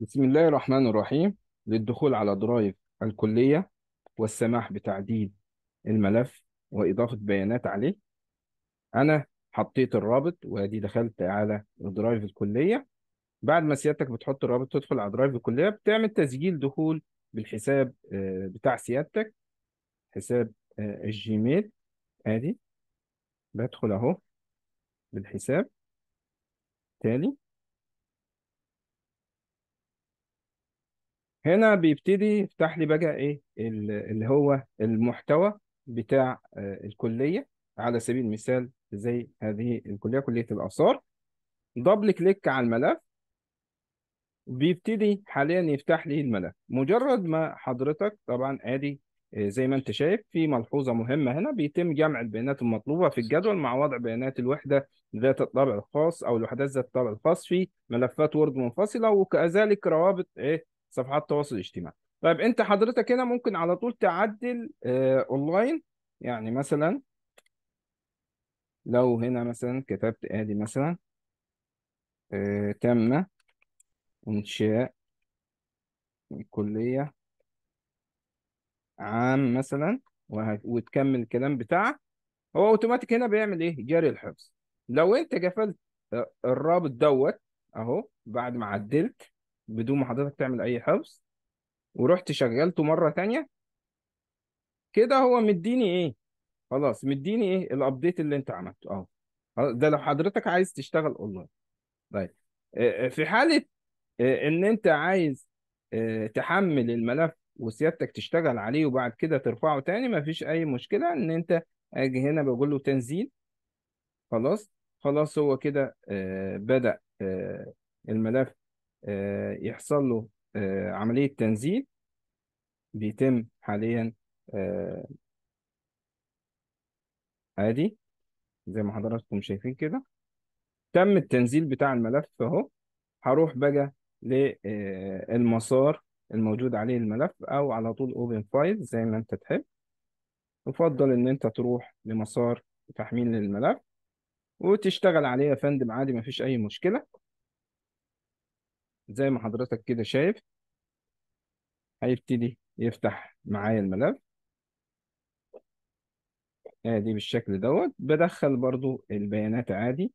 بسم الله الرحمن الرحيم للدخول على درايف الكلية والسماح بتعديل الملف وإضافة بيانات عليه أنا حطيت الرابط وأدي دخلت على درايف الكلية بعد ما سيادتك بتحط الرابط تدخل على درايف الكلية بتعمل تسجيل دخول بالحساب آه، بتاع سيادتك حساب آه، الجيميل ادي بدخل اهو بالحساب تالي هنا بيبتدي يفتح لي بقى ايه اللي هو المحتوى بتاع آه، الكليه على سبيل المثال زي هذه الكليه كليه الاثار دبل كليك على الملف بيبتدي حاليا يفتح لي الملف مجرد ما حضرتك طبعا ادي آه، زي ما انت شايف في ملحوظه مهمه هنا بيتم جمع البيانات المطلوبه في الجدول مع وضع بيانات الوحده ذات الطابع الخاص او الوحدات ذات الطابع الخاص في ملفات وورد منفصله وكذلك روابط ايه صفحات التواصل الاجتماعي طيب انت حضرتك هنا ممكن على طول تعدل آه اونلاين يعني مثلا لو هنا مثلا كتبت ادي مثلا آه تم انشاء كلية عام مثلا وتكمل الكلام بتاعه هو اوتوماتيك هنا بيعمل ايه جاري الحفظ لو انت قفلت آه، الرابط دوت اهو بعد ما عدلت بدون ما حضرتك تعمل اي حفظ ورحت شغلته مره تانية كده هو مديني ايه خلاص مديني ايه الابديت اللي انت عملته اه ده لو حضرتك عايز تشتغل اونلاين طيب آه، آه، في حاله آه، ان انت عايز تحمل الملف وسيادتك تشتغل عليه وبعد كده ترفعه تاني مفيش اي مشكله ان انت اجي هنا بقول له تنزيل خلاص خلاص هو كده بدأ الملف آه، يحصل له آه، عملية تنزيل بيتم حاليا آه، عادي زي ما حضراتكم شايفين كده تم التنزيل بتاع الملف اهو هروح بقى للمسار الموجود عليه الملف او على طول اوبن فايل زي ما انت تحب يفضل ان انت تروح لمسار تحميل الملف وتشتغل عليه يا فندم عادي مفيش اي مشكله زي ما حضرتك كده شايف هيبتدي يفتح معايا الملف ادي بالشكل دوت بدخل برضو البيانات عادي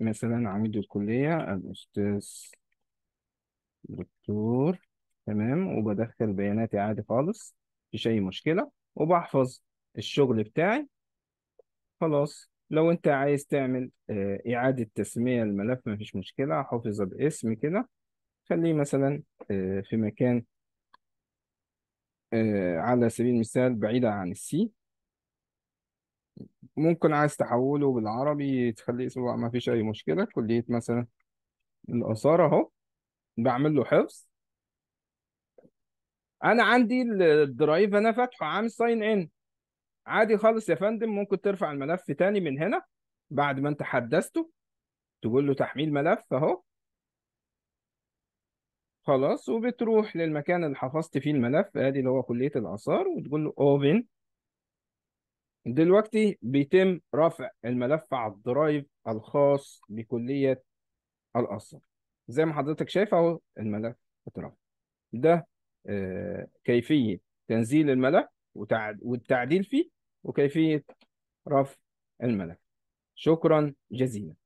مثلا عميد الكلية الأستاذ دكتور تمام وبدخل بياناتي عادي خالص مفيش أي مشكلة وبحفظ الشغل بتاعي خلاص لو انت عايز تعمل آه، اعادة تسمية الملف مفيش مشكلة حفظ باسم كده خليه مثلا آه، في مكان آه، على سبيل المثال بعيدة عن السي ممكن عايز تحوله بالعربي تخليه اسمه ما فيش اي مشكلة كلية مثلا الآثار اهو بعمل له حفظ انا عندي الدرايف انا فاتحه عامل ساين ان عادي خالص يا فندم ممكن ترفع الملف تاني من هنا بعد ما انت حدثته تقول له تحميل ملف اهو خلاص وبتروح للمكان اللي حفظت فيه الملف ادي اللي هو كلية الآثار وتقول له اوبن دلوقتي بيتم رفع الملف على الدرايف الخاص بكلية الآثار زي ما حضرتك شايف اهو الملف اترفع ده آه، كيفية تنزيل الملف والتعديل فيه وكيفية رفع الملف شكرا جزيلا